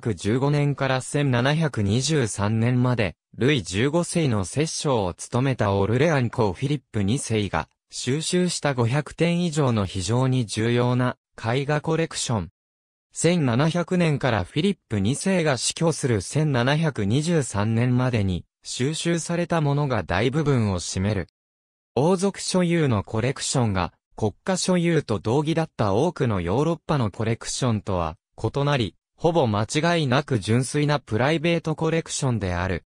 1 7 1 5年から1723年まで、ルイ15世の摂政を務めたオルレアン公フィリップ2世が、収集した500点以上の非常に重要な絵画コレクション。1700年からフィリップ2世が死去する1723年までに収集されたものが大部分を占める。王族所有のコレクションが国家所有と同義だった多くのヨーロッパのコレクションとは異なり、ほぼ間違いなく純粋なプライベートコレクションである。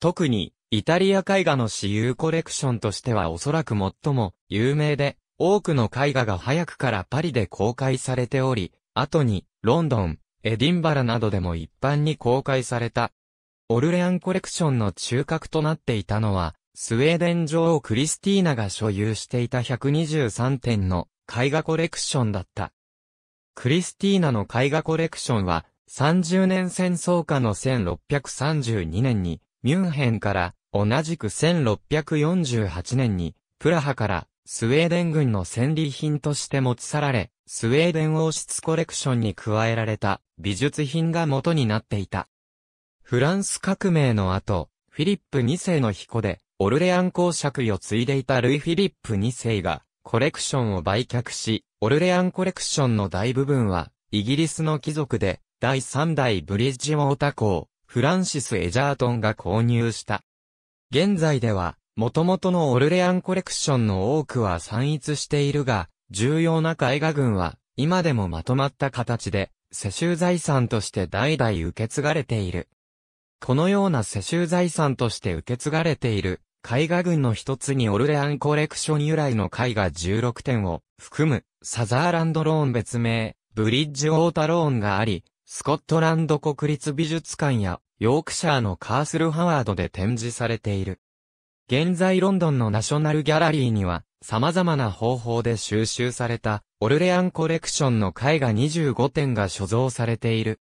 特に、イタリア絵画の私有コレクションとしてはおそらく最も有名で、多くの絵画が早くからパリで公開されており、後に、ロンドン、エディンバラなどでも一般に公開された。オルレアンコレクションの中核となっていたのは、スウェーデン女王クリスティーナが所有していた123点の絵画コレクションだった。クリスティーナの絵画コレクションは、30年戦争下の1632年に、ミュンヘンから、同じく1648年に、プラハから、スウェーデン軍の戦利品として持ち去られ、スウェーデン王室コレクションに加えられた美術品が元になっていた。フランス革命の後、フィリップ2世の彦で、オルレアン公爵を継いでいたルイ・フィリップ2世が、コレクションを売却し、オルレアンコレクションの大部分は、イギリスの貴族で、第3代ブリッジウォータ公、フランシス・エジャートンが購入した。現在では、元々のオルレアンコレクションの多くは散逸しているが、重要な絵画群は、今でもまとまった形で、世襲財産として代々受け継がれている。このような世襲財産として受け継がれている、絵画群の一つにオルレアンコレクション由来の絵画16点を含むサザーランドローン別名ブリッジ・ウォータローンがあり、スコットランド国立美術館やヨークシャーのカースルハワードで展示されている。現在ロンドンのナショナルギャラリーには様々な方法で収集されたオルレアンコレクションの絵画25点が所蔵されている。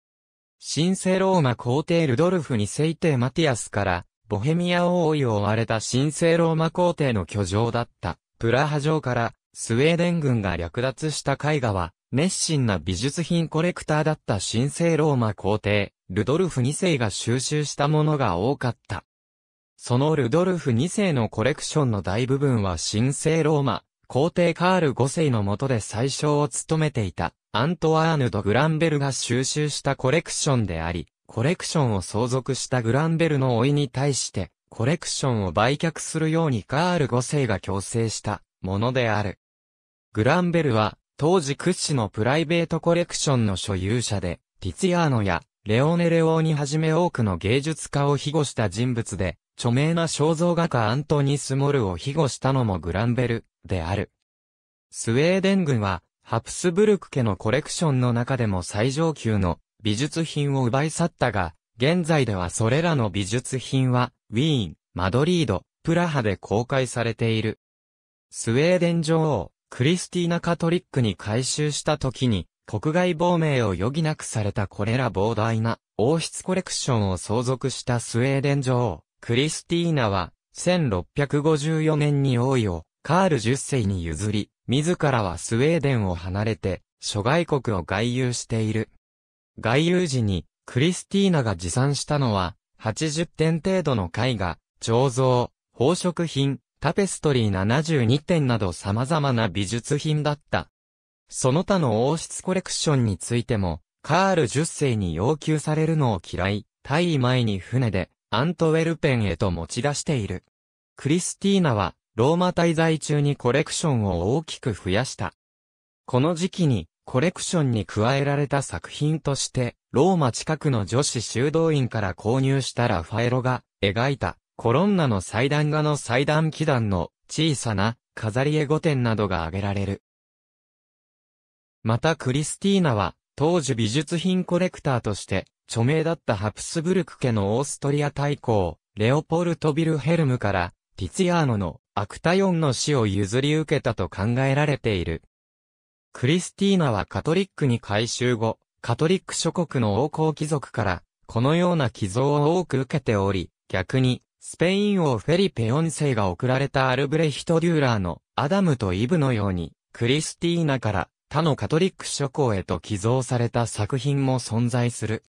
神聖ローマ皇帝ルドルフ2世帝マティアスからボヘミア王位を追われた神聖ローマ皇帝の居城だった、プラハ城から、スウェーデン軍が略奪した絵画は、熱心な美術品コレクターだった神聖ローマ皇帝、ルドルフ2世が収集したものが多かった。そのルドルフ2世のコレクションの大部分は神聖ローマ、皇帝カール5世の下で最小を務めていた、アントワーヌ・ド・グランベルが収集したコレクションであり、コレクションを相続したグランベルの老いに対して、コレクションを売却するようにカール5世が強制したものである。グランベルは当時屈指のプライベートコレクションの所有者で、ティツィアーノやレオネ・レオーにはじめ多くの芸術家を庇護した人物で、著名な肖像画家アントニス・モルを庇護したのもグランベルである。スウェーデン軍はハプスブルク家のコレクションの中でも最上級の美術品を奪い去ったが、現在ではそれらの美術品は、ウィーン、マドリード、プラハで公開されている。スウェーデン女王、クリスティーナ・カトリックに改修した時に、国外亡命を余儀なくされたこれら膨大な王室コレクションを相続したスウェーデン女王、クリスティーナは、1654年に王位をカール10世に譲り、自らはスウェーデンを離れて、諸外国を外遊している。外遊時にクリスティーナが持参したのは、80点程度の絵画、彫像、宝飾品、タペストリー72点など様々な美術品だった。その他の王室コレクションについても、カール10世に要求されるのを嫌い、退位前に船でアントウェルペンへと持ち出している。クリスティーナは、ローマ滞在中にコレクションを大きく増やした。この時期に、コレクションに加えられた作品として、ローマ近くの女子修道院から購入したラファエロが描いたコロンナの祭壇画の祭壇祈壇の小さな飾り絵御点などが挙げられる。またクリスティーナは当時美術品コレクターとして著名だったハプスブルク家のオーストリア大公レオポルト・ビルヘルムからティツィアーノのアクタヨンの死を譲り受けたと考えられている。クリスティーナはカトリックに改宗後、カトリック諸国の王侯貴族から、このような寄贈を多く受けており、逆に、スペイン王フェリペ4世が贈られたアルブレヒト・デューラーのアダムとイブのように、クリスティーナから他のカトリック諸侯へと寄贈された作品も存在する。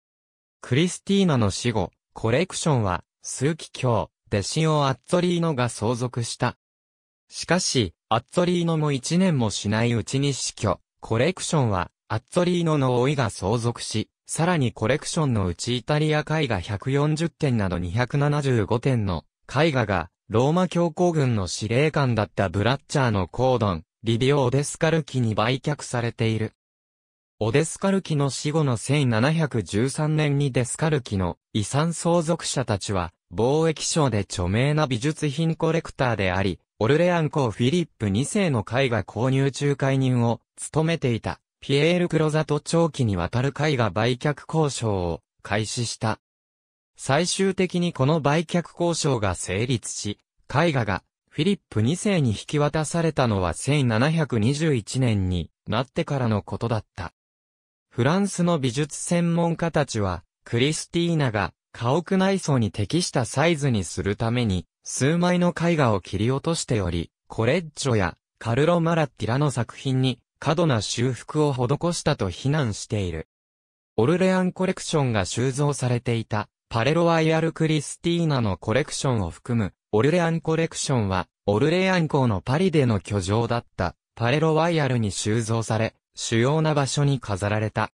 クリスティーナの死後、コレクションは、枢機卿、デシオ・アッツォリーノが相続したしかし、アッツォリーノも1年もしないうちに死去。コレクションは、アッツォリーノの老いが相続し、さらにコレクションのうちイタリア絵画140点など275点の絵画が、ローマ教皇軍の司令官だったブラッチャーのコードン、リビオ・オデスカルキに売却されている。オデスカルキの死後の1713年にデスカルキの遺産相続者たちは貿易省で著名な美術品コレクターであり、オルレアン公フィリップ2世の絵画購入仲介人を務めていたピエール・クロザと長期にわたる絵画売却交渉を開始した。最終的にこの売却交渉が成立し、絵画がフィリップ2世に引き渡されたのは1721年になってからのことだった。フランスの美術専門家たちは、クリスティーナが家屋内装に適したサイズにするために、数枚の絵画を切り落としており、コレッジョやカルロ・マラッティラの作品に過度な修復を施したと非難している。オルレアンコレクションが収蔵されていたパレロワイアル・クリスティーナのコレクションを含むオルレアンコレクションはオルレアン港のパリでの居城だったパレロワイアルに収蔵され主要な場所に飾られた。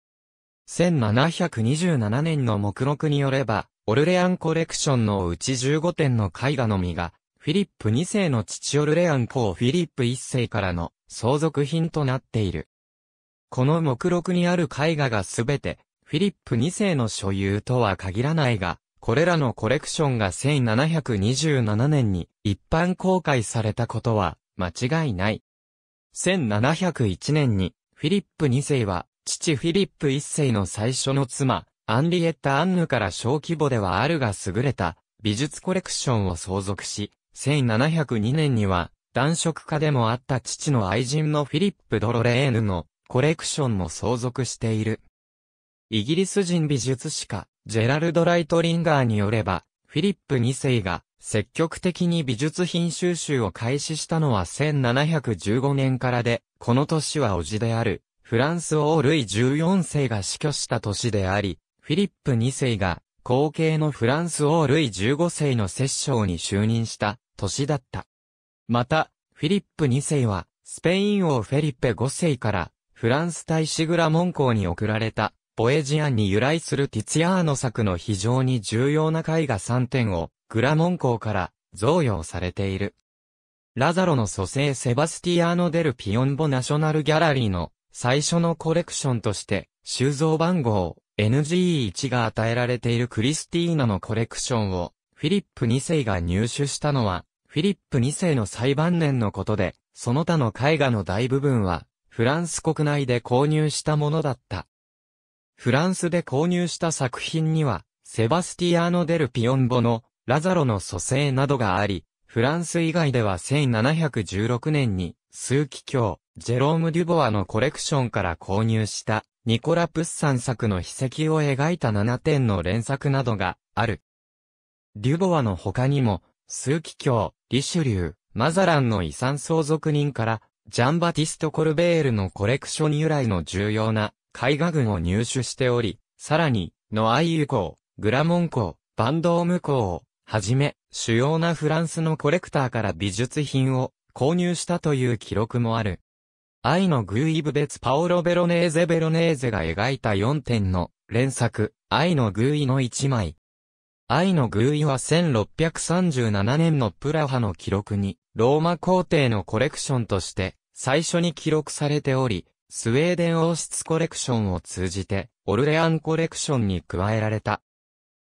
1727年の目録によれば、オルレアンコレクションのうち15点の絵画のみが、フィリップ2世の父オルレアン公フィリップ1世からの相続品となっている。この目録にある絵画がすべて、フィリップ2世の所有とは限らないが、これらのコレクションが1727年に一般公開されたことは間違いない。1701年にフィリップ2世は父フィリップ1世の最初の妻、アンリエッタ・アンヌから小規模ではあるが優れた美術コレクションを相続し、1702年には、男色家でもあった父の愛人のフィリップ・ドロレーヌのコレクションも相続している。イギリス人美術史家、ジェラルド・ライトリンガーによれば、フィリップ2世が積極的に美術品収集を開始したのは1715年からで、この年は叔父である、フランス王ルイ14世が死去した年であり、フィリップ2世が、後継のフランス王ルイ15世の摂政に就任した年だった。また、フィリップ2世は、スペイン王フェリッペ5世から、フランス大使グラモン公に送られた、ボエジアンに由来するティツヤーノ作の非常に重要な絵画3点を、グラモン公から贈与されている。ラザロの蘇生セバスティアーノ・デル・ピヨンボ・ナショナル・ギャラリーの最初のコレクションとして、収蔵番号 NGE1 が与えられているクリスティーナのコレクションを、フィリップ2世が入手したのは、フィリップ2世の最晩年のことで、その他の絵画の大部分は、フランス国内で購入したものだった。フランスで購入した作品には、セバスティアーノ・デル・ピオンボの、ラザロの蘇生などがあり、フランス以外では1716年に、数奇鏡、ジェローム・デュボアのコレクションから購入したニコラ・プッサン作の秘跡を描いた7点の連作などがある。デュボアの他にも、スーキ卿、リシュリュー、マザランの遺産相続人から、ジャンバティスト・コルベールのコレクション由来の重要な絵画群を入手しており、さらに、ノアイユ校、グラモン校、バンドーム校をはじめ、主要なフランスのコレクターから美術品を購入したという記録もある。愛のグーイブ別パオロ・ベロネーゼ・ベロネーゼが描いた4点の連作、愛のグーイの1枚。愛のグーイは1637年のプラハの記録に、ローマ皇帝のコレクションとして、最初に記録されており、スウェーデン王室コレクションを通じて、オルレアンコレクションに加えられた。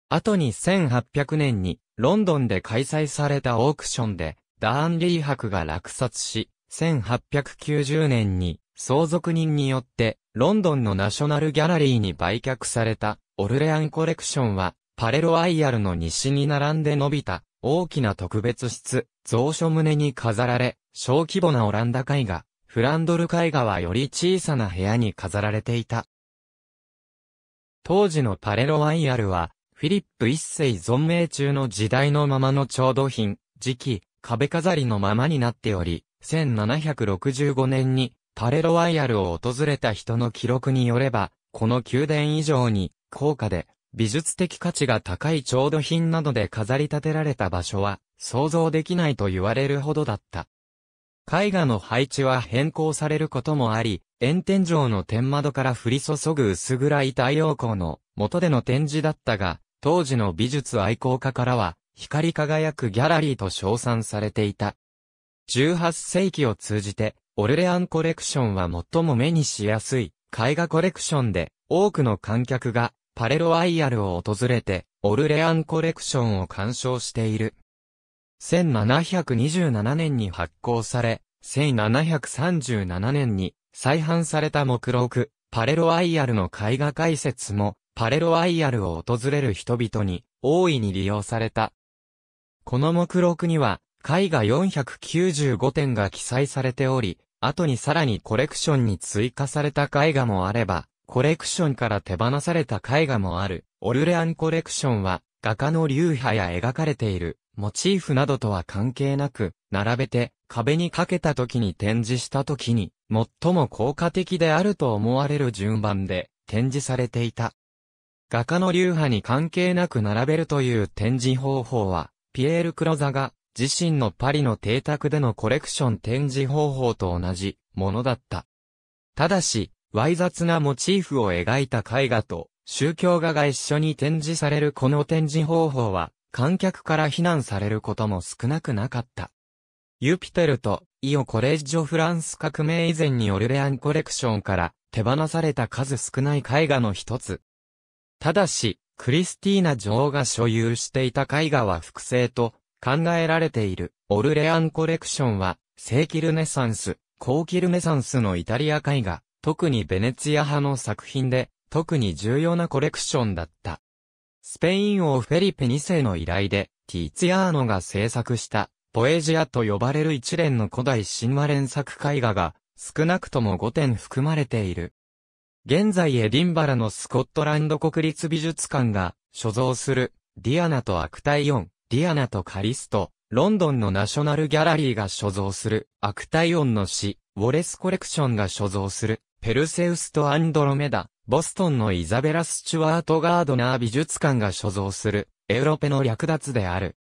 後に1800年に、ロンドンで開催されたオークションで、ダーンリー博が落札し、1890年に相続人によってロンドンのナショナルギャラリーに売却されたオルレアンコレクションはパレロアイアルの西に並んで伸びた大きな特別室、蔵書棟に飾られ、小規模なオランダ絵画、フランドル絵画はより小さな部屋に飾られていた。当時のパレロワイヤルは、フィリップ一世存命中の時代のままの調度品、時期、壁飾りのままになっており、1765年にパレロワイヤルを訪れた人の記録によれば、この宮殿以上に高価で美術的価値が高い調度品などで飾り立てられた場所は想像できないと言われるほどだった。絵画の配置は変更されることもあり、炎天上の天窓から降り注ぐ薄暗い太陽光の元での展示だったが、当時の美術愛好家からは、光り輝くギャラリーと称賛されていた。18世紀を通じて、オルレアンコレクションは最も目にしやすい絵画コレクションで、多くの観客がパレロアイアルを訪れて、オルレアンコレクションを鑑賞している。1727年に発行され、1737年に再販された目録、パレロアイアルの絵画解説も、パレロアイアルを訪れる人々に大いに利用された。この目録には、絵画495点が記載されており、後にさらにコレクションに追加された絵画もあれば、コレクションから手放された絵画もある。オルレアンコレクションは、画家の流派や描かれている、モチーフなどとは関係なく、並べて、壁にかけた時に展示した時に、最も効果的であると思われる順番で、展示されていた。画家の流派に関係なく並べるという展示方法は、ピエール・クロザが自身のパリの邸宅でのコレクション展示方法と同じものだった。ただし、猥雑なモチーフを描いた絵画と宗教画が一緒に展示されるこの展示方法は観客から非難されることも少なくなかった。ユピテルとイオコレッジョフランス革命以前にオルレアンコレクションから手放された数少ない絵画の一つ。ただし、クリスティーナ女王が所有していた絵画は複製と考えられている、オルレアンコレクションは、正規ルネサンス、後期ルネサンスのイタリア絵画、特にベネツィア派の作品で、特に重要なコレクションだった。スペイン王フェリペ2世の依頼で、ティツィアーノが制作した、ポエジアと呼ばれる一連の古代神話連作絵画が、少なくとも5点含まれている。現在エディンバラのスコットランド国立美術館が所蔵するディアナとアクタイオン、ディアナとカリスト、ロンドンのナショナルギャラリーが所蔵する、アクタイオンの詩、ウォレスコレクションが所蔵する、ペルセウスとアンドロメダ、ボストンのイザベラ・スチュワート・ガードナー美術館が所蔵する、エウロペの略奪である。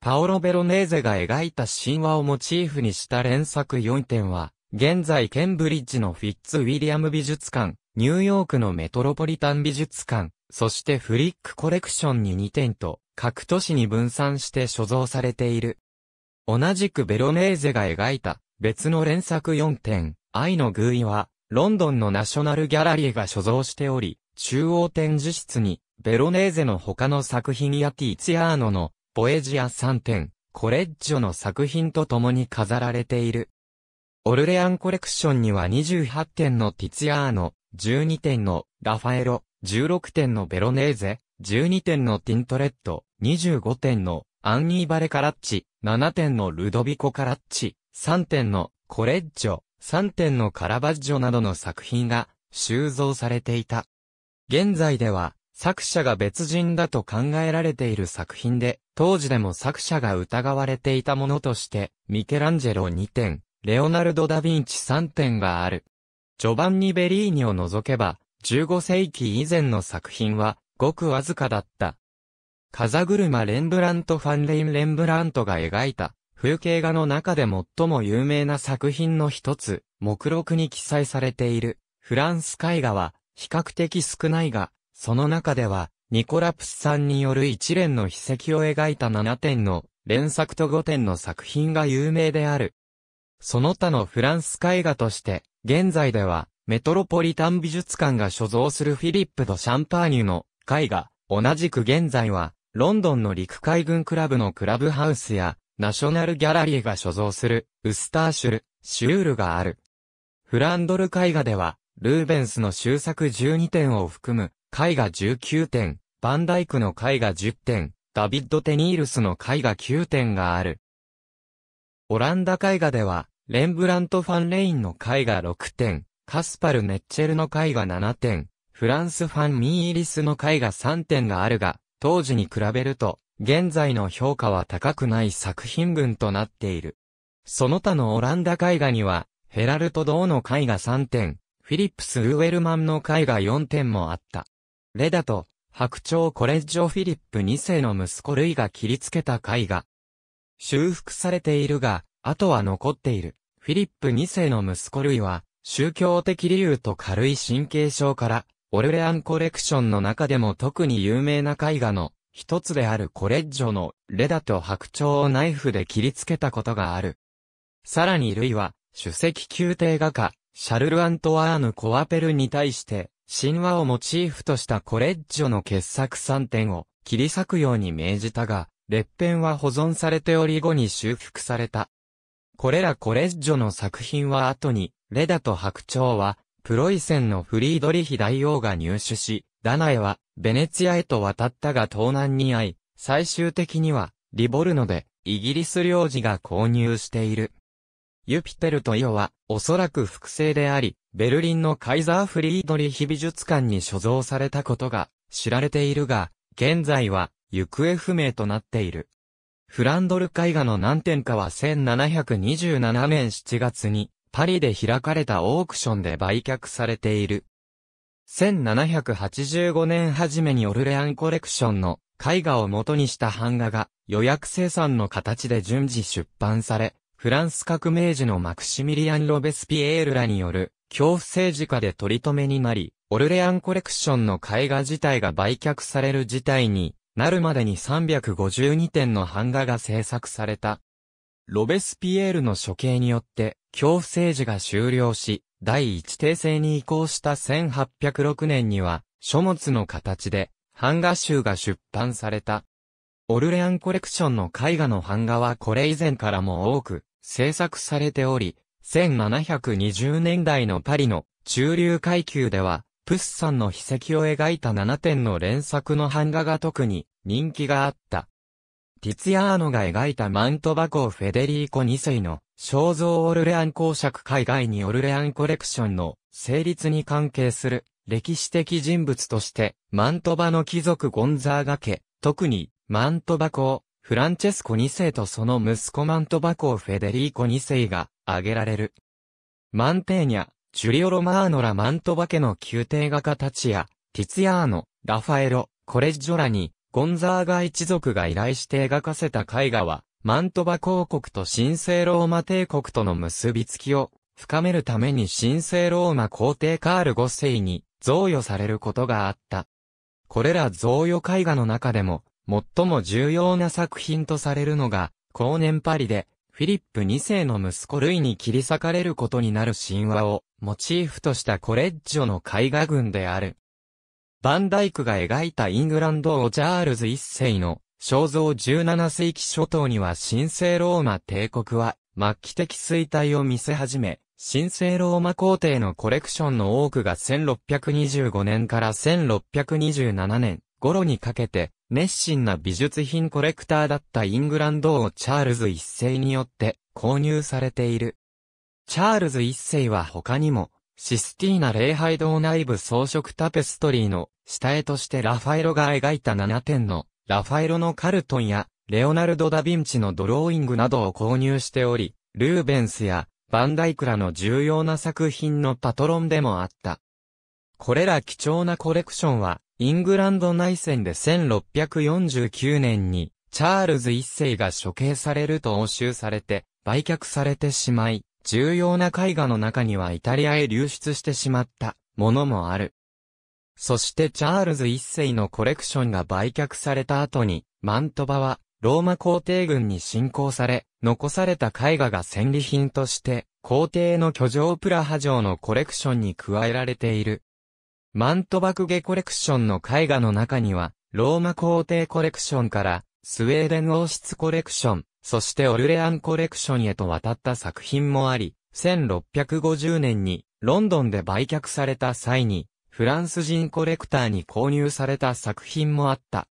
パオロ・ベロネーゼが描いた神話をモチーフにした連作4点は、現在ケンブリッジのフィッツ・ウィリアム美術館、ニューヨークのメトロポリタン美術館、そしてフリックコレクションに2点と、各都市に分散して所蔵されている。同じくベロネーゼが描いた別の連作4点、愛の偶意は、ロンドンのナショナルギャラリーが所蔵しており、中央展示室に、ベロネーゼの他の作品やティーツィアーノの、ボエジア3点、コレッジョの作品と共に飾られている。オルレアンコレクションには28点のティツィアーノ、12点のラファエロ、16点のベロネーゼ、12点のティントレット、25点のアンニーバレカラッチ、7点のルドビコカラッチ、3点のコレッジョ、3点のカラバッジョなどの作品が収蔵されていた。現在では作者が別人だと考えられている作品で、当時でも作者が疑われていたものとして、ミケランジェロ2点、レオナルド・ダ・ヴィンチ3点がある。ジョバンニ・ベリーニを除けば、15世紀以前の作品は、ごくわずかだった。風車レンブラント・ファンレイン・レンブラントが描いた風景画の中で最も有名な作品の一つ、目録に記載されているフランス絵画は比較的少ないが、その中ではニコラプスさんによる一連の秘跡を描いた7点の連作と5点の作品が有名である。その他のフランス絵画として、現在ではメトロポリタン美術館が所蔵するフィリップ・ド・シャンパーニュの絵画、同じく現在は、ロンドンの陸海軍クラブのクラブハウスや、ナショナルギャラリーが所蔵する、ウスターシュル、シュールがある。フランドル絵画では、ルーベンスの終作12点を含む、絵画19点、バンダイクの絵画10点、ダビッド・テニールスの絵画9点がある。オランダ絵画では、レンブラント・ファン・レインの絵画6点、カスパル・ネッチェルの絵画7点、フランスファンミーイリスの絵画3点があるが、当時に比べると、現在の評価は高くない作品群となっている。その他のオランダ絵画には、ヘラルト・ドーの絵画3点、フィリップス・ウェルマンの絵画4点もあった。レダと、白鳥コレッジョ・フィリップ2世の息子類が切りつけた絵画。修復されているが、あとは残っている。フィリップ2世の息子類は、宗教的理由と軽い神経症から、オルレアンコレクションの中でも特に有名な絵画の一つであるコレッジョのレダと白鳥をナイフで切りつけたことがある。さらにルイは、首席宮廷画家、シャルル・アントワーヌ・コアペルに対して、神話をモチーフとしたコレッジョの傑作3点を切り裂くように命じたが、列編は保存されており後に修復された。これらコレッジョの作品は後に、レダと白鳥はプロイセンのフリードリヒ大王が入手し、ダナエは、ベネツィアへと渡ったが盗難に遭い、最終的には、リボルノで、イギリス領事が購入している。ユピテルとイオは、おそらく複製であり、ベルリンのカイザーフリードリヒ美術館に所蔵されたことが知られているが、現在は行方不明となっている。フランドル絵画の何点かは1727年7月にパリで開かれたオークションで売却されている。1785年初めにオルレアンコレクションの絵画を元にした版画が予約生産の形で順次出版され、フランス革命時のマクシミリアン・ロベスピエールらによる恐怖政治家で取り留めになり、オルレアンコレクションの絵画自体が売却される事態になるまでに352点の版画が制作された。ロベスピエールの処刑によって、恐怖政治が終了し、第一帝政に移行した1806年には、書物の形で、版画集が出版された。オルレアンコレクションの絵画の版画はこれ以前からも多く制作されており、1720年代のパリの中流階級では、プッサンの秘跡を描いた7点の連作の版画が特に人気があった。ティツヤーノが描いたマントバコーフェデリーコ2世の肖像オルレアン公爵海外にオルレアンコレクションの成立に関係する歴史的人物として、マントバの貴族ゴンザーガ家、特にマントバ公、フランチェスコ2世とその息子マントバ公フェデリーコ2世が挙げられる。マンテーニャ、ジュリオ・ロマーノラマントバ家の宮廷画家たちや、ティツヤーノ、ラファエロ、コレッジョラに、ゴンザーガ一族が依頼して描かせた絵画は、マントバ公国と神聖ローマ帝国との結びつきを深めるために神聖ローマ皇帝カール5世に贈与されることがあった。これら贈与絵画の中でも最も重要な作品とされるのが、後年パリでフィリップ2世の息子類に切り裂かれることになる神話をモチーフとしたコレッジョの絵画群である。バンダイクが描いたイングランド王チャールズ1世の肖像17世紀初頭には神聖ローマ帝国は末期的衰退を見せ始め、神聖ローマ皇帝のコレクションの多くが1625年から1627年頃にかけて、熱心な美術品コレクターだったイングランド王チャールズ一世によって購入されている。チャールズ一世は他にも、システィーナ礼拝堂内部装飾タペストリーの下絵としてラファエロが描いた7点のラファエロのカルトンや、レオナルド・ダ・ヴィンチのドローイングなどを購入しており、ルーベンスや、バンダイクラの重要な作品のパトロンでもあった。これら貴重なコレクションは、イングランド内戦で1649年に、チャールズ一世が処刑されると押収されて、売却されてしまい、重要な絵画の中にはイタリアへ流出してしまったものもある。そしてチャールズ一世のコレクションが売却された後に、マントバは、ローマ皇帝軍に侵攻され、残された絵画が戦利品として、皇帝の居城プラハ城のコレクションに加えられている。マントバクゲコレクションの絵画の中には、ローマ皇帝コレクションから、スウェーデン王室コレクション、そしてオルレアンコレクションへと渡った作品もあり、1650年にロンドンで売却された際に、フランス人コレクターに購入された作品もあった。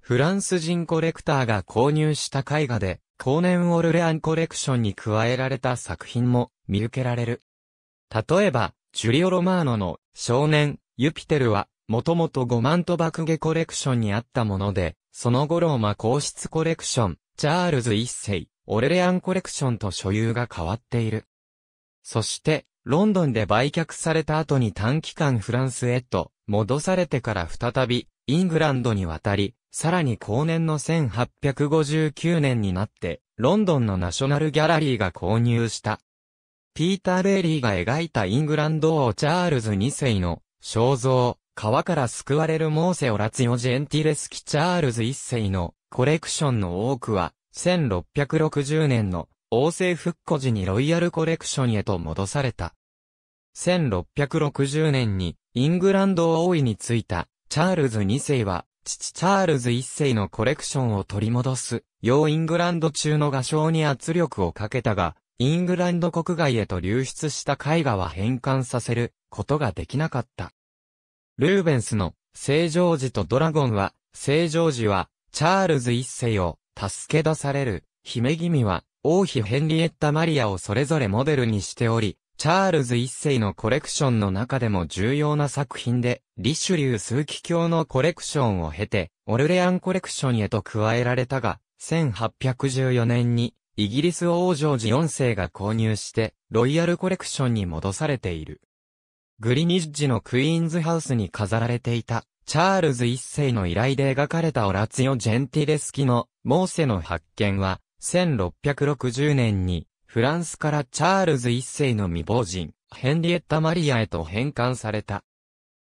フランス人コレクターが購入した絵画で、後年オルレアンコレクションに加えられた作品も見受けられる。例えば、ジュリオ・ロマーノの少年、ユピテルは、もともとゴマント爆下コレクションにあったもので、その後ローマ皇室コレクション、チャールズ一世、オレレアンコレクションと所有が変わっている。そして、ロンドンで売却された後に短期間フランスへと戻されてから再びイングランドに渡り、さらに後年の1859年になって、ロンドンのナショナルギャラリーが購入した。ピーター・レイリーが描いたイングランド王チャールズ2世の肖像、川から救われるモーセ・オラツヨ・ジェンティレスキ・チャールズ1世のコレクションの多くは、1660年の王政復古時にロイヤルコレクションへと戻された。1660年にイングランド王位についたチャールズ2世は父チャールズ1世のコレクションを取り戻す、要イングランド中の画商に圧力をかけたが、イングランド国外へと流出した絵画は返還させることができなかった。ルーベンスの正常時とドラゴンは、正常時はチャールズ1世を助け出される、姫君は王妃ヘンリエッタ・マリアをそれぞれモデルにしており、チャールズ一世のコレクションの中でも重要な作品で、リシュリュー数奇教のコレクションを経て、オルレアンコレクションへと加えられたが、1814年に、イギリス王ジョージ4世が購入して、ロイヤルコレクションに戻されている。グリニッジのクイーンズハウスに飾られていた、チャールズ一世の依頼で描かれたオラツィオ・ジェンティレスキのモーセの発見は、1660年に、フランスからチャールズ一世の未亡人、ヘンリエッタ・マリアへと返還された。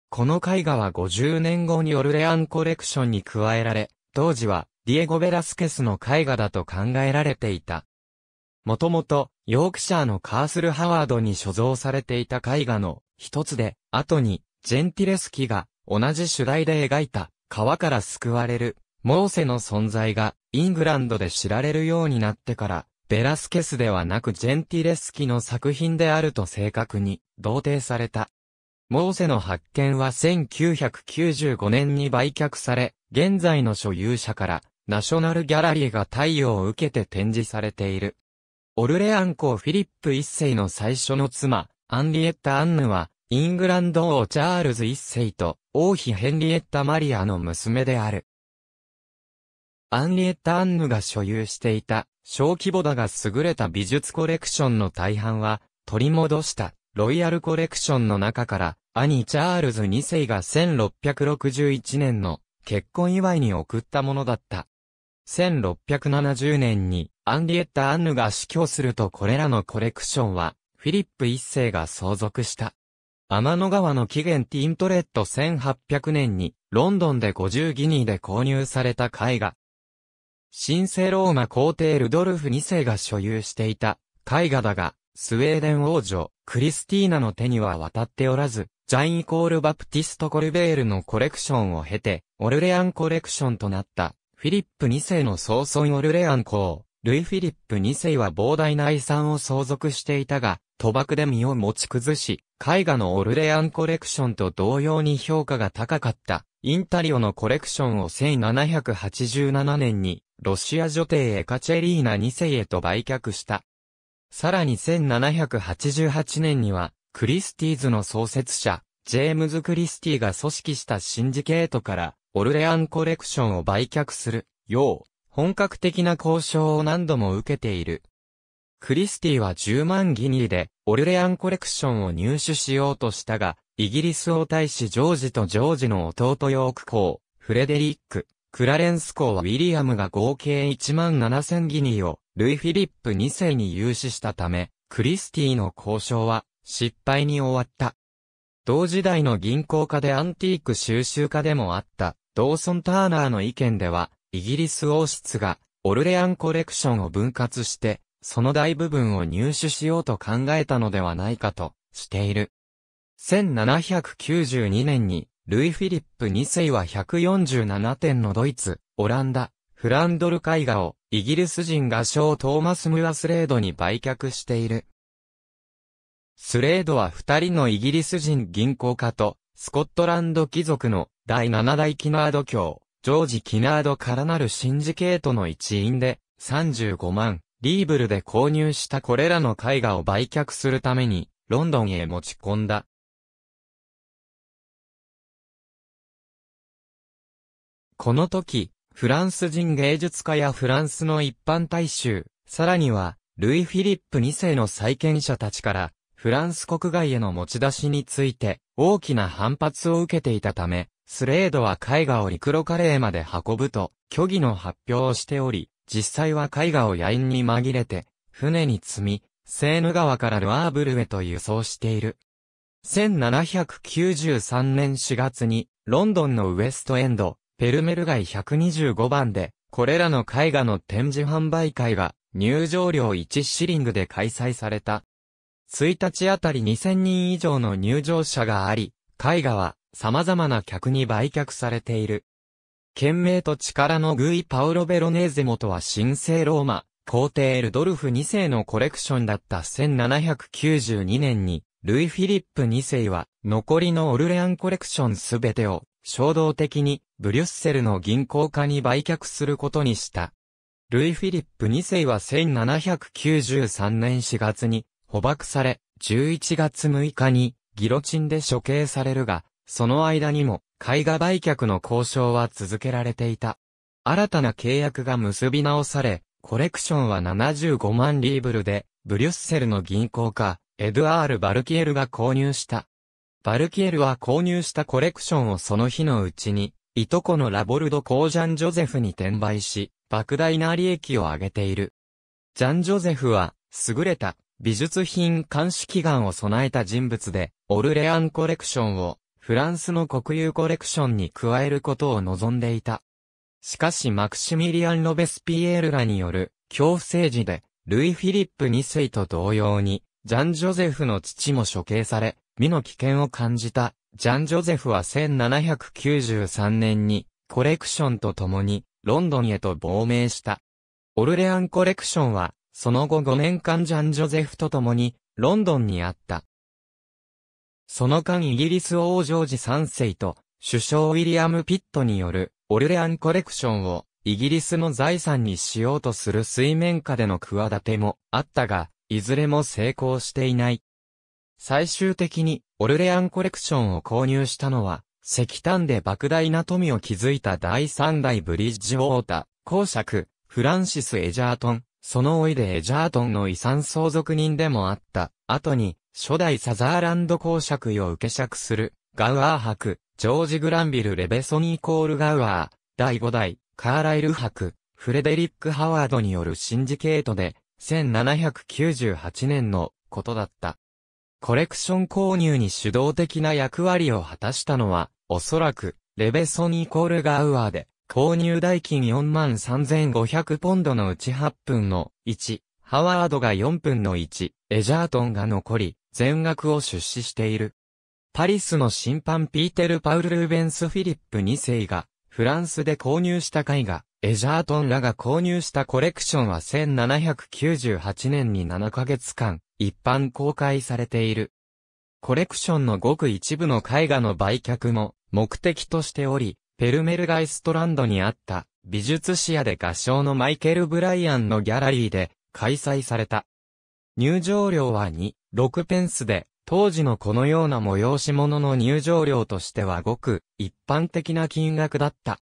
この絵画は50年後にオルレアンコレクションに加えられ、当時は、ディエゴ・ベラスケスの絵画だと考えられていた。もともと、ヨークシャーのカースル・ハワードに所蔵されていた絵画の一つで、後に、ジェンティレスキが同じ主題で描いた、川から救われるモーセの存在がイングランドで知られるようになってから、ベラスケスではなくジェンティレスキの作品であると正確に同定された。モーセの発見は1995年に売却され、現在の所有者からナショナルギャラリーが対応を受けて展示されている。オルレアン公フィリップ一世の最初の妻、アンリエッタ・アンヌは、イングランド王チャールズ一世と王妃ヘンリエッタ・マリアの娘である。アンリエッタ・アンヌが所有していた小規模だが優れた美術コレクションの大半は取り戻したロイヤルコレクションの中から兄チャールズ2世が1661年の結婚祝いに送ったものだった。1670年にアンリエッタ・アンヌが死去するとこれらのコレクションはフィリップ1世が相続した。天の川の起源ティントレット1800年にロンドンで50ギニーで購入された絵画神聖ローマ皇帝ルドルフ2世が所有していた絵画だが、スウェーデン王女、クリスティーナの手には渡っておらず、ジャイン・コール・バプティスト・コルベールのコレクションを経て、オルレアンコレクションとなった、フィリップ2世の総孫オルレアン公、ルイ・フィリップ2世は膨大な遺産を相続していたが、賭博で身を持ち崩し、絵画のオルレアンコレクションと同様に評価が高かった、インタリオのコレクションを1787年に、ロシア女帝エカチェリーナ2世へと売却した。さらに1788年には、クリスティーズの創設者、ジェームズ・クリスティが組織したシンジケートから、オルレアンコレクションを売却する、よう、本格的な交渉を何度も受けている。クリスティは10万ギニーで、オルレアンコレクションを入手しようとしたが、イギリス王太子ジョージとジョージの弟ヨーク公、フレデリック、クラレンス公はウィリアムが合計1万7000ギニーを、ルイ・フィリップ2世に融資したため、クリスティの交渉は、失敗に終わった。同時代の銀行家でアンティーク収集家でもあった、ドーソン・ターナーの意見では、イギリス王室が、オルレアンコレクションを分割して、その大部分を入手しようと考えたのではないかとしている。1792年に、ルイ・フィリップ2世は147点のドイツ、オランダ、フランドル絵画をイギリス人画商トーマス・ムアスレードに売却している。スレードは二人のイギリス人銀行家と、スコットランド貴族の第七代キナード教、ジョージ・キナードからなるシンジケートの一員で、35万リーブルで購入したこれらの絵画を売却するために、ロンドンへ持ち込んだ。この時、フランス人芸術家やフランスの一般大衆、さらには、ルイ・フィリップ2世の債権者たちから、フランス国外への持ち出しについて、大きな反発を受けていたため、スレードは絵画をリクロカレーまで運ぶと、虚偽の発表をしており、実際は絵画を野因に紛れて、船に積み、セーヌ川からルアーブルへと輸送している。1793年4月に、ロンドンのウエストエンド、ペルメル街125番で、これらの絵画の展示販売会が、入場料1シリングで開催された。1日あたり2000人以上の入場者があり、絵画は様々な客に売却されている。賢明と力のグイ・パウロ・ベロネーゼ元は神聖ローマ、皇帝エルドルフ2世のコレクションだった1792年に、ルイ・フィリップ2世は、残りのオルレアンコレクションすべてを、衝動的に、ブリュッセルの銀行家に売却することにした。ルイ・フィリップ2世は1793年4月に捕獲され、11月6日にギロチンで処刑されるが、その間にも絵画売却の交渉は続けられていた。新たな契約が結び直され、コレクションは75万リーブルで、ブリュッセルの銀行家、エドアール・バルキエルが購入した。バルキエルは購入したコレクションをその日のうちに、いとこのラボルド・コージャン・ジョゼフに転売し、莫大な利益を上げている。ジャン・ジョゼフは、優れた美術品監視機関を備えた人物で、オルレアンコレクションをフランスの国有コレクションに加えることを望んでいた。しかしマクシミリアン・ロベスピエールらによる恐怖政治で、ルイ・フィリップ2世と同様に、ジャン・ジョゼフの父も処刑され、身の危険を感じた、ジャン・ジョゼフは1793年に、コレクションと共に、ロンドンへと亡命した。オルレアンコレクションは、その後5年間ジャン・ジョゼフと共に、ロンドンにあった、その間イギリス王ジョージ3世と、首相ウィリアム・ピットによる、オルレアンコレクションを、イギリスの財産にしようとする水面下での企てもあったが、いずれも成功していない。最終的に、オルレアンコレクションを購入したのは、石炭で莫大な富を築いた第三代ブリッジウォータ、公爵、フランシス・エジャートン、その老いでエジャートンの遺産相続人でもあった、後に、初代サザーランド公爵を受け釈する、ガウアー博、ジョージ・グランビル・レベソニー・コール・ガウアー、第5代、カーライル博、フレデリック・ハワードによるシンジケートで、1798年のことだった。コレクション購入に主導的な役割を果たしたのは、おそらく、レベソニー・コール・ガウアーで、購入代金43,500ポンドのうち8分の1、ハワードが4分の1、エジャートンが残り、全額を出資している。パリスの審判ピーテル・パウル・ルーベンス・フィリップ2世が、フランスで購入した絵画、エジャートンらが購入したコレクションは1798年に7ヶ月間、一般公開されている。コレクションのごく一部の絵画の売却も目的としており、ペルメルガイストランドにあった美術視野で合唱のマイケル・ブライアンのギャラリーで開催された。入場料は2 6ペンスで、当時のこのような催し物の入場料としてはごく一般的な金額だった。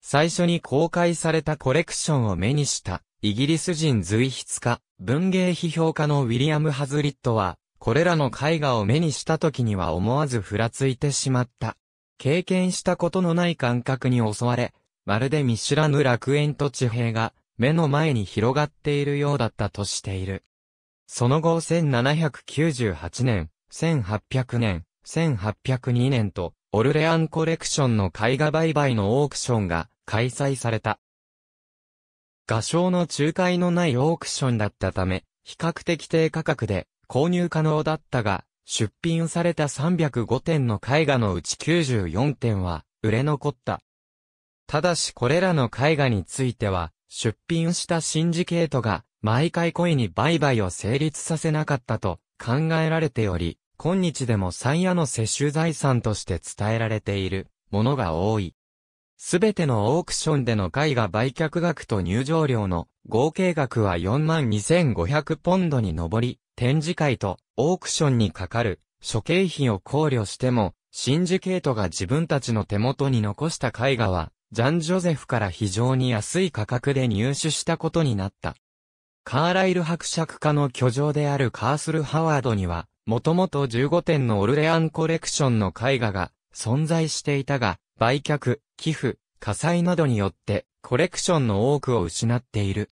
最初に公開されたコレクションを目にした、イギリス人随筆家、文芸批評家のウィリアム・ハズリットは、これらの絵画を目にした時には思わずふらついてしまった。経験したことのない感覚に襲われ、まるで見知らぬ楽園と地平が目の前に広がっているようだったとしている。その後1798年、1800年、1802年と、オルレアンコレクションの絵画売買のオークションが開催された。画商の仲介のないオークションだったため、比較的低価格で購入可能だったが、出品された305点の絵画のうち94点は売れ残った。ただしこれらの絵画については、出品したシンジケートが毎回故意に売買を成立させなかったと考えられており、今日でも山野の接種財産として伝えられているものが多い。すべてのオークションでの絵画売却額と入場料の合計額は42,500ポンドに上り、展示会とオークションにかかる諸経費を考慮しても、シンジケートが自分たちの手元に残した絵画は、ジャン・ジョゼフから非常に安い価格で入手したことになった。カーライル伯爵家の居城であるカースルハワードには、もともと15点のオルレアンコレクションの絵画が存在していたが、売却、寄付、火災などによってコレクションの多くを失っている。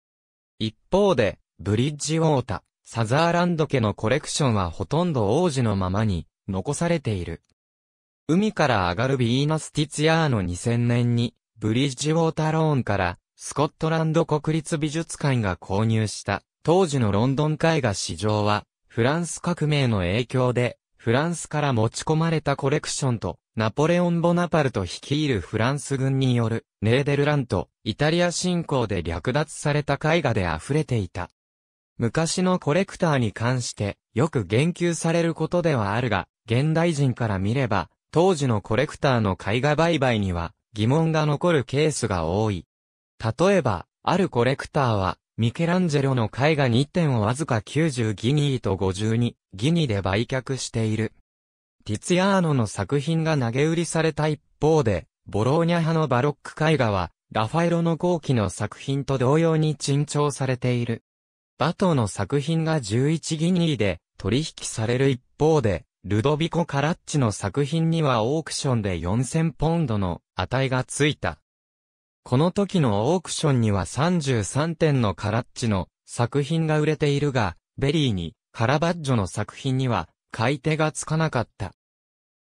一方で、ブリッジウォータ、サザーランド家のコレクションはほとんど王子のままに残されている。海から上がるビーナス・ティツヤーの2000年に、ブリッジウォータローンからスコットランド国立美術館が購入した当時のロンドン絵画市場はフランス革命の影響でフランスから持ち込まれたコレクションとナポレオン・ボナパルト率いるフランス軍によるネーデルラント、イタリア侵攻で略奪された絵画で溢れていた。昔のコレクターに関してよく言及されることではあるが、現代人から見れば、当時のコレクターの絵画売買には疑問が残るケースが多い。例えば、あるコレクターは、ミケランジェロの絵画2点をわずか90ギニーと52ギニで売却している。ティツヤーノの作品が投げ売りされた一方で、ボローニャ派のバロック絵画は、ラファエロの後期の作品と同様に珍重されている。バトの作品が11ギニーで取引される一方で、ルドビコ・カラッチの作品にはオークションで4000ポンドの値がついた。この時のオークションには33点のカラッチの作品が売れているが、ベリーにカラバッジョの作品には買い手がつかなかった。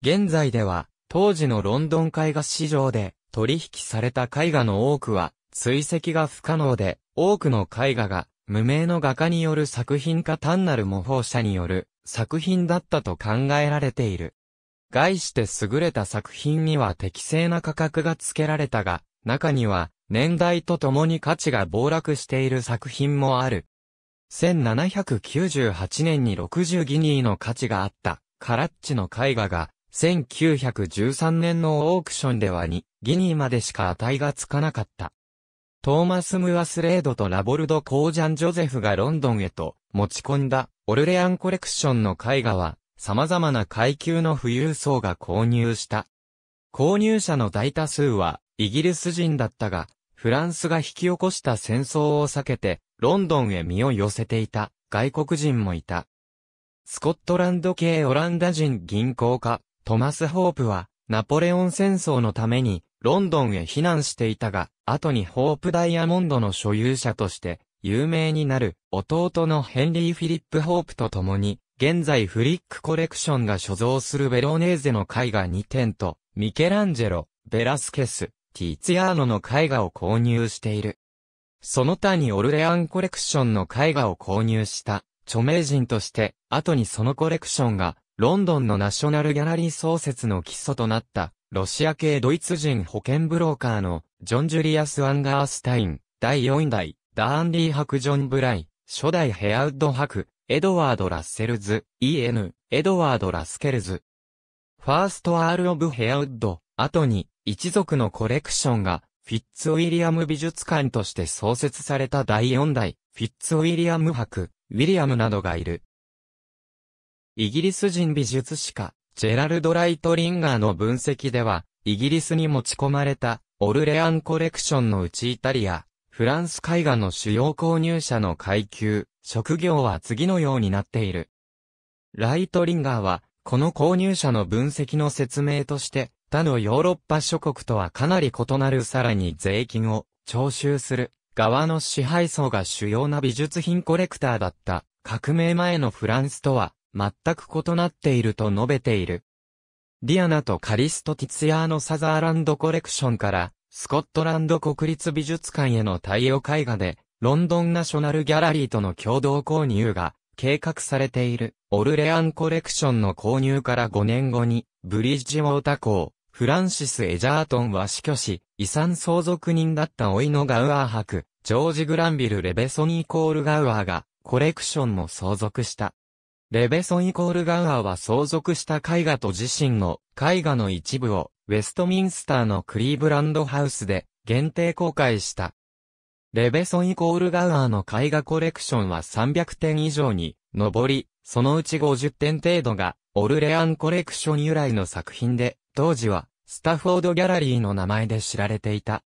現在では、当時のロンドン絵画市場で取引された絵画の多くは追跡が不可能で、多くの絵画が無名の画家による作品か単なる模倣者による作品だったと考えられている。概して優れた作品には適正な価格が付けられたが、中には、年代とともに価値が暴落している作品もある。1798年に60ギニーの価値があった、カラッチの絵画が、1913年のオークションでは2ギニーまでしか値がつかなかった。トーマス・ムアスレードとラボルド・コージャン・ジョゼフがロンドンへと持ち込んだオルレアンコレクションの絵画は様々な階級の富裕層が購入した。購入者の大多数はイギリス人だったが、フランスが引き起こした戦争を避けて、ロンドンへ身を寄せていた外国人もいた。スコットランド系オランダ人銀行家、トマス・ホープは、ナポレオン戦争のために、ロンドンへ避難していたが、後にホープダイヤモンドの所有者として、有名になる弟のヘンリー・フィリップ・ホープと共に、現在フリックコレクションが所蔵するベロネーゼの絵画2点と、ミケランジェロ、ベラスケス、ティツィアーノの絵画を購入している。その他にオルレアンコレクションの絵画を購入した著名人として、後にそのコレクションがロンドンのナショナルギャラリー創設の基礎となったロシア系ドイツ人保険ブローカーのジョン・ジュリアス・アンガースタイン、第4代、ダーンディ博ジョン・ブライ、初代ヘアウッド博、エドワード・ラッセルズ、E.N. エドワード・ラスケルズ。ファースト・アール・オブ・ヘアウッド、後に、一族のコレクションが、フィッツウィリアム美術館として創設された第4代、フィッツウィリアム博、ウィリアムなどがいる。イギリス人美術史家、ジェラルド・ライトリンガーの分析では、イギリスに持ち込まれた、オルレアンコレクションのうちイタリア、フランス絵画の主要購入者の階級、職業は次のようになっている。ライトリンガーは、この購入者の分析の説明として、他のヨーロッパ諸国とはかなり異なるさらに税金を徴収する側の支配層が主要な美術品コレクターだった革命前のフランスとは全く異なっていると述べている。ディアナとカリスト・ティツヤーのサザーランドコレクションからスコットランド国立美術館への対応絵画でロンドンナショナルギャラリーとの共同購入が計画されているオルレアンコレクションの購入から5年後にブリッジウォータ港フランシス・エジャートンは死去し、遺産相続人だったいのガウアー博、ジョージ・グランビル・レベソンイコール・ガウアーが、コレクションも相続した。レベソンイコール・ガウアーは相続した絵画と自身の絵画の一部を、ウェストミンスターのクリーブランドハウスで、限定公開した。レベソンイコール・ガウアーの絵画コレクションは300点以上に、上り、そのうち50点程度が、オルレアンコレクション由来の作品で、当時は、スタフォードギャラリーの名前で知られていた。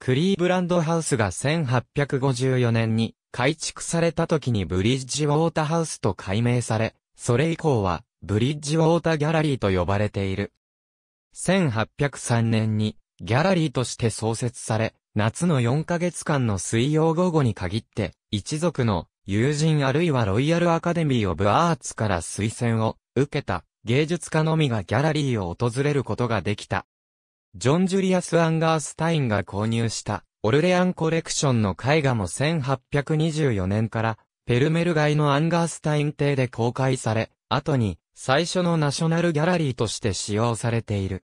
クリーブランドハウスが1854年に改築された時にブリッジウォーターハウスと改名され、それ以降はブリッジウォーターギャラリーと呼ばれている。1803年にギャラリーとして創設され、夏の4ヶ月間の水曜午後に限って、一族の友人あるいはロイヤルアカデミーオブアーツから推薦を受けた芸術家のみがギャラリーを訪れることができた。ジョン・ジュリアス・アンガースタインが購入したオルレアンコレクションの絵画も1824年からペルメル街のアンガースタイン邸で公開され、後に最初のナショナルギャラリーとして使用されている。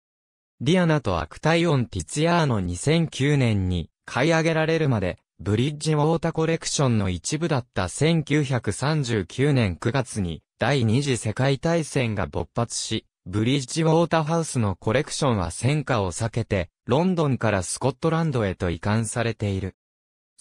ディアナとアクタイオン・ティツヤーの2009年に買い上げられるまで、ブリッジ・ウォータコレクションの一部だった1939年9月に第二次世界大戦が勃発し、ブリッジウォーターハウスのコレクションは戦火を避けて、ロンドンからスコットランドへと移管されている。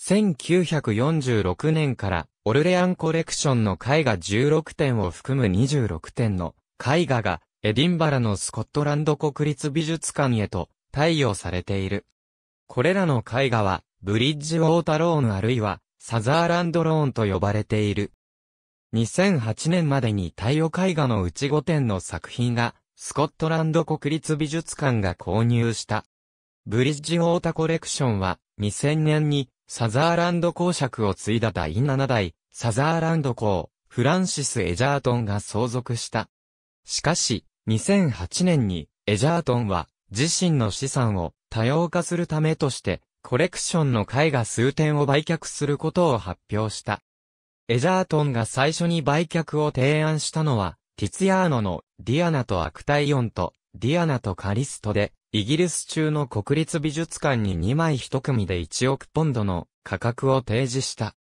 1946年から、オルレアンコレクションの絵画16点を含む26点の絵画が、エディンバラのスコットランド国立美術館へと対応されている。これらの絵画は、ブリッジウォータローンあるいは、サザーランドローンと呼ばれている。2008年までに太陽絵画のうち5点の作品が、スコットランド国立美術館が購入した。ブリッジオータコレクションは、2000年に、サザーランド公爵を継いだ第7代、サザーランド公、フランシス・エジャートンが相続した。しかし、2008年に、エジャートンは、自身の資産を多様化するためとして、コレクションの絵画数点を売却することを発表した。エジャートンが最初に売却を提案したのは、ティツヤーノのディアナとアクタイオンとディアナとカリストで、イギリス中の国立美術館に2枚1組で1億ポンドの価格を提示した。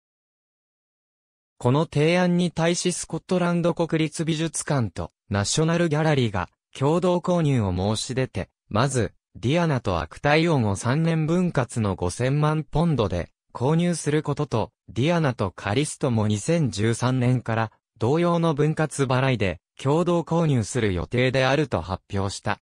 この提案に対しスコットランド国立美術館とナショナルギャラリーが共同購入を申し出て、まず、ディアナとアクタイオンを3年分割の5000万ポンドで購入することと、ディアナとカリストも2013年から同様の分割払いで共同購入する予定であると発表した。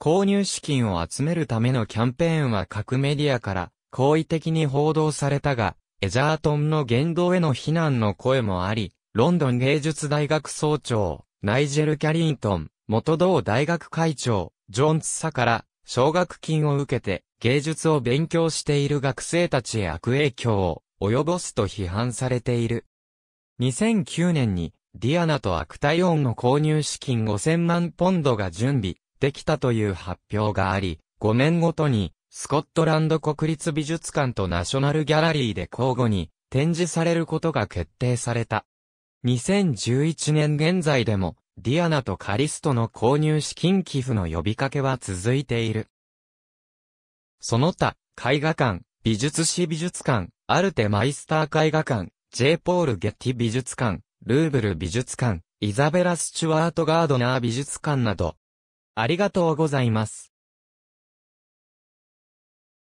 購入資金を集めるためのキャンペーンは各メディアから好意的に報道されたが、エジャートンの言動への非難の声もあり、ロンドン芸術大学総長、ナイジェル・キャリントン、元同大学会長、ジョン・ツサから奨学金を受けて芸術を勉強している学生たちへ悪影響を及ぼすと批判されている。2009年にディアナとアクタイオンの購入資金5000万ポンドが準備できたという発表があり、5年ごとにスコットランド国立美術館とナショナルギャラリーで交互に展示されることが決定された。2011年現在でもディアナとカリストの購入資金寄付の呼びかけは続いている。その他、絵画館、美術史美術館、アルテマイスター絵画館、J. ポール・ゲッティ美術館、ルーブル美術館、イザベラ・スチュワート・ガードナー美術館など。ありがとうございます。